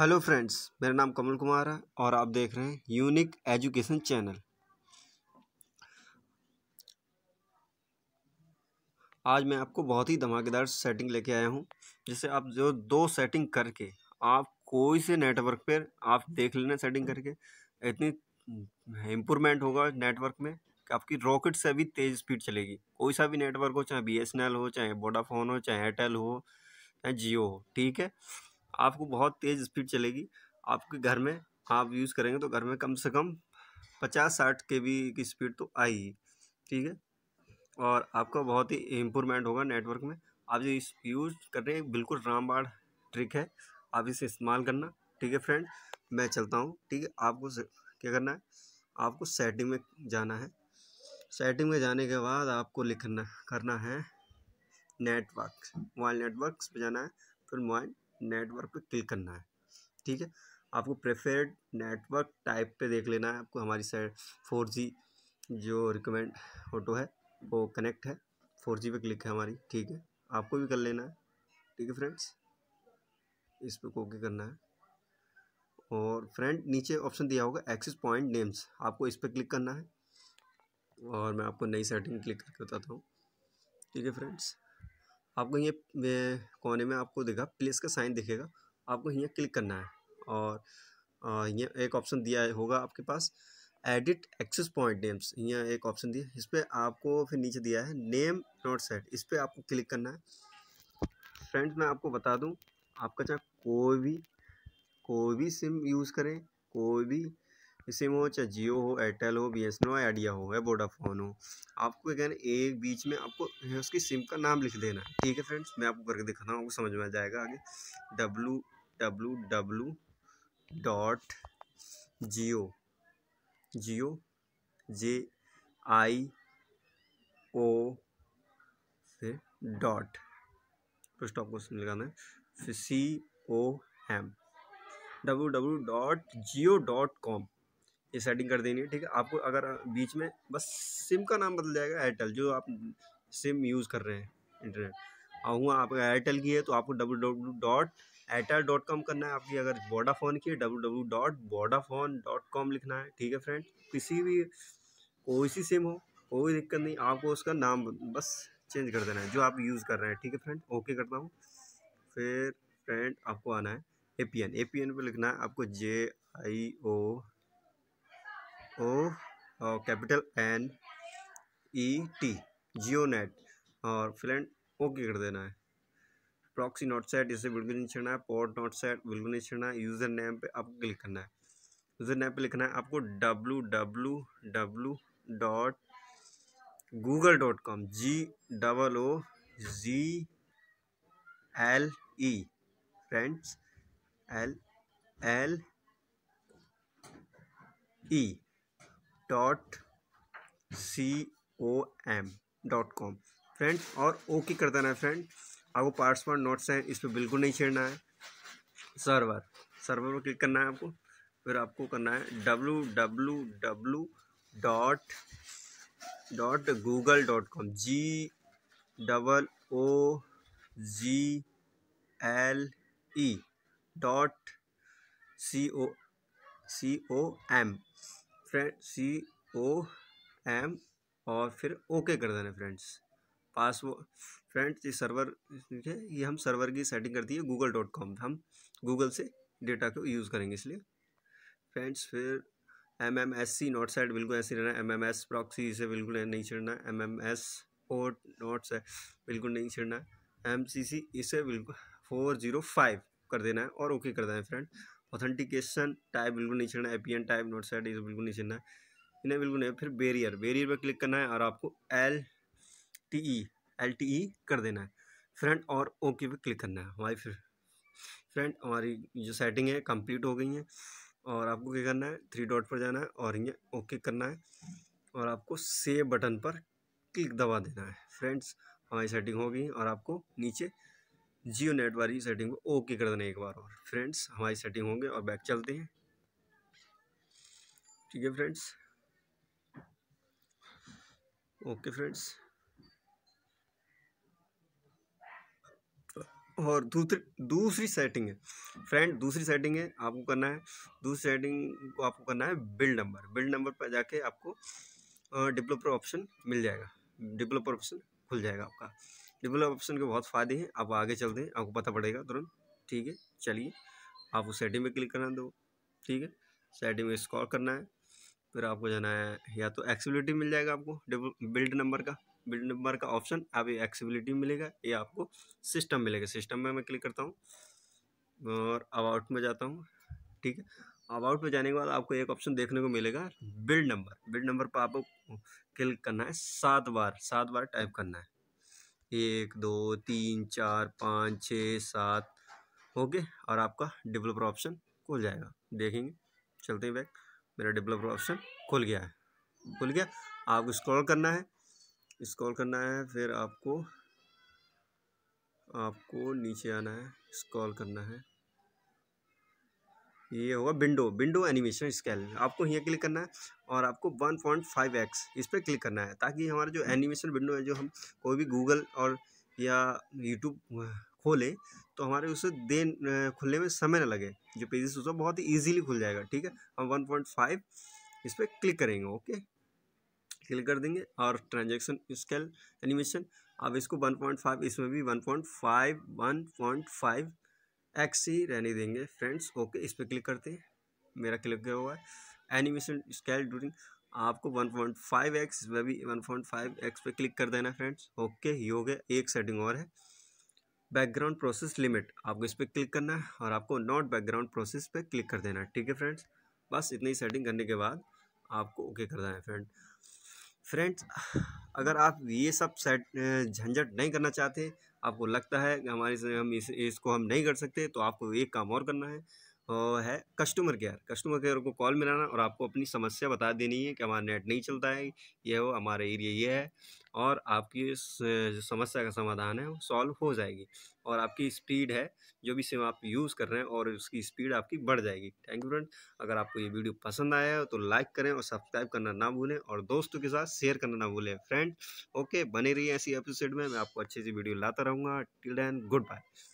hello friends मेरा नाम कमल कुमार है और आप देख रहे हैं यूनिक एजुकेशन चैनल आज मैं आपको बहुत ही धमाकेदार सेटिंग लेके आया हूं जिससे आप जो दो सेटिंग करके आप कोई से नेटवर्क पर आप देख लेना सेटिंग करके इतनी इम्प्रूवमेंट होगा नेटवर्क में कि आपकी रॉकेट से भी तेज़ स्पीड चलेगी कोई सा भी नेटवर्क हो चाहे बी हो चाहे वोडाफोन हो चाहे एयरटेल हो चाहे जियो हो ठीक है आपको बहुत तेज़ स्पीड चलेगी आपके घर में आप यूज़ करेंगे तो घर में कम से कम पचास साठ के बी की स्पीड तो आएगी ठीक है और आपका बहुत ही इम्प्रूवमेंट होगा नेटवर्क में आप जो इस यूज़ कर रहे हैं बिल्कुल रामबाड़ ट्रिक है आप इसे इस्तेमाल करना ठीक है फ्रेंड मैं चलता हूँ ठीक है आपको क्या करना है आपको सेटिंग में जाना है सेटिंग में जाने के बाद आपको लिखना करना है नेटवर्क मोबाइल नेटवर्क पर जाना है फिर मोबाइल नेटवर्क पे क्लिक करना है ठीक है आपको प्रेफर्ड नेटवर्क टाइप पे देख लेना है आपको हमारी साइड फोर जी जो रिकमेंड ऑटो है वो कनेक्ट है फोर जी पे क्लिक है हमारी ठीक है आपको भी कर लेना है ठीक है फ्रेंड्स इस पर ओके करना है और फ्रेंड नीचे ऑप्शन दिया होगा एक्सेस पॉइंट नेम्स आपको इस पर क्लिक करना है और मैं आपको नई सेटिंग क्लिक करके बताता हूँ ठीक है फ्रेंड्स आपको ये कोने में आपको देखा प्लेस का साइन दिखेगा आपको यहाँ क्लिक करना है और ये एक ऑप्शन दिया होगा आपके पास एडिट एक्सेस पॉइंट नेम्स यहाँ एक ऑप्शन दिया इस पर आपको फिर नीचे दिया है नेम नॉट सेट इस पर आपको क्लिक करना है फ्रेंड्स मैं आपको बता दूँ आपका चाहे कोई भी कोई भी सिम यूज़ करें कोई भी सिम हो चाहे जियो हो एयरटेल हो बी एस एन हो आइडिया हो या वोडाफोन हो आपको क्या एक बीच में आपको उसकी सिम का नाम लिख देना है ठीक है फ्रेंड्स मैं आपको करके दिखाता हूँ आपको समझ में आ जाएगा आगे W W W dot Jio Jio J I O फिर डॉट फर्स्ट आपको लगाना है फिर C O M W W dot Jio dot com ये सेटिंग कर देनी है ठीक है आपको अगर बीच में बस सिम का नाम बदल जाएगा एयरटेल जो आप सिम यूज़ कर रहे हैं इंटरनेट और हाँ, हुआ आप एयरटेल की है तो आपको W W dot Airtel dot com करना है आपकी अगर वोडाफोन की है W dot Vodafone dot com लिखना है ठीक है फ्रेंड किसी भी कोई सी सिम हो कोई दिक्कत नहीं आपको उसका नाम बस चेंज कर देना है जो आप यूज़ कर रहे हैं ठीक है फ्रेंड ओके करता हूँ फिर फ्रेंड आपको आना है A P N A P N पर लिखना है आपको J I O O, capital N E T Jio net और फ्रेंड ओके कर देना है प्रॉक्सी नॉट सेट इसे बिल्कुल नहीं छेड़ना है पोर्ट नॉट सेट बिल्कुल नहीं छेड़ना है यूज़र नेम पे आपको क्लिक करना है यूज़र नेम पे लिखना है आपको W W W dot Google dot com G double O G L E friends L L E dot C O M dot com friend और ओके कर देना है फ्रेंड आपको पासवर्ड नोट्स हैं इस पर बिल्कुल नहीं छेड़ना है सर्वर सर्वर पर क्लिक करना है आपको फिर आपको करना है W W W dot dot Google dot com G double O G L E dot C O C O M friend C O M और फिर ओके कर देना फ्रेंड्स पासवर्ड फ्रेंड्स ये सर्वर ठीक है ये हम सर्वर की सेटिंग करती है गूगल डॉट कॉम हम गूगल से डेटा को यूज़ करेंगे इसलिए फ्रेंड्स फिर M M S C not set बिल्कुल ऐसे रहना एम एम एस प्रॉक्सी इसे बिल्कुल नहीं छेड़ना M M S port not set बिल्कुल नहीं छेड़ना एम सी सी इसे बिल्कुल फोर जीरो फाइव कर देना है और ओके कर देना है फ्रेंड ऑथेंटिकेशन टाइप बिल्कुल नहीं छेड़ना एपीएन टाइप नोट साइड बिल्कुल नहीं छेड़ना इन्हें बिल्कुल नहीं फिर बेरियर बेरियर पर क्लिक करना है और आपको L T E L T E कर देना है फ्रंट और ओके पे क्लिक करना है हमारी फिर फ्रंट हमारी जो सेटिंग है कंप्लीट हो गई है और आपको क्या करना है थ्री डॉट पर जाना है और ये ओके करना है और आपको सेव बटन पर क्लिक दबा देना है फ्रेंड्स हमारी सेटिंग होगी और आपको नीचे जियो नेट वाली सेटिंग को ओके कर देना एक बार और फ्रेंड्स हमारी सेटिंग होंगे और बैक चलते हैं ठीक है फ्रेंड्स ओके फ्रेंड्स और दूसरी दूसरी सेटिंग है फ्रेंड दूसरी सेटिंग है आपको करना है दूसरी सेटिंग को आपको करना है बिल्ड नंबर बिल्ड नंबर पर जाके आपको डेवलपर ऑप्शन मिल जाएगा डेवलपर ऑप्शन खुल जाएगा आपका डिप्लोमा ऑप्शन के बहुत फ़ायदे हैं आप आगे चलते हैं आपको पता पड़ेगा तुरंत ठीक है चलिए आप उस सेटिंग में क्लिक करना दो ठीक है सेटिंग में स्कॉल करना है फिर आपको जाना है या तो एक्सीबिलिटी मिल जाएगा आपको बिल्ड नंबर का बिल्ड नंबर का ऑप्शन आप ये एक्सीबिलिटी मिलेगा या आपको सिस्टम मिलेगा सिस्टम में मैं क्लिक करता हूँ और अबाउट में जाता हूँ ठीक है अबाउट में जाने के बाद आपको एक ऑप्शन देखने को मिलेगा बिल्ड नंबर बिल्ड नंबर पर आपको क्लिक करना है सात बार सात बार टाइप करना है एक दो तीन चार पाँच छः सात गए और आपका डेवलपर ऑप्शन खुल जाएगा देखेंगे चलते हैं बैक मेरा डेवलपर ऑप्शन खुल गया है खुल गया आपको स्क्रॉल करना है स्क्रॉल करना है फिर आपको आपको नीचे आना है स्क्रॉल करना है ये होगा विंडो विंडो एनिमेशन स्केल आपको यहाँ क्लिक करना है और आपको 1.5x इस पर क्लिक करना है ताकि हमारा जो एनिमेशन विंडो है जो हम कोई भी गूगल और या यूट्यूब खोलें तो हमारे उसे देन खुलने में समय ना लगे जो पेजेस उसका बहुत ही ईजीली खुल जाएगा ठीक है हम 1.5 इस पर क्लिक करेंगे ओके क्लिक कर देंगे और ट्रांजेक्शन स्केल एनिमेशन अब इसको 1.5 इसमें भी 1.5 1.5 एक्स ही रहने देंगे फ्रेंड्स ओके इस पर क्लिक करते हैं मेरा क्लिक क्या हुआ है एनिमेशन स्केल ड्यूरिंग आपको पॉइंट फाइव एक्स में भी फाइव एक्स पे क्लिक कर देना फ्रेंड्स ओके ये हो गया एक सेटिंग और है बैकग्राउंड प्रोसेस लिमिट आपको इस पर क्लिक करना है और आपको नॉट बैकग्राउंड प्रोसेस पे क्लिक कर देना है ठीक है फ्रेंड्स बस इतनी सेटिंग करने के बाद आपको ओके okay देना है फ्रेंड फ्रेंड्स अगर आप ये सब सेट झंझट नहीं करना चाहते आपको लगता है कि हमारे से हम इस इसको हम नहीं कर सकते तो आपको एक काम और करना है और है कस्टमर केयर कस्टमर केयर को कॉल मिलाना और आपको अपनी समस्या बता देनी है कि हमारा नेट नहीं चलता है ये हो हमारा एरिया ये है और आपकी समस्या का समाधान है वो सॉल्व हो जाएगी और आपकी स्पीड है जो भी सिम आप यूज़ कर रहे हैं और उसकी स्पीड आपकी बढ़ जाएगी थैंक यू फ्रेंड अगर आपको ये वीडियो पसंद आया हो तो लाइक करें और सब्सक्राइब करना ना भूलें और दोस्तों के साथ शेयर करना ना भूलें फ्रेंड ओके बने रही ऐसी एपिसोड में मैं आपको अच्छी सी वीडियो लाता रहूँगा टिल डैन गुड बाय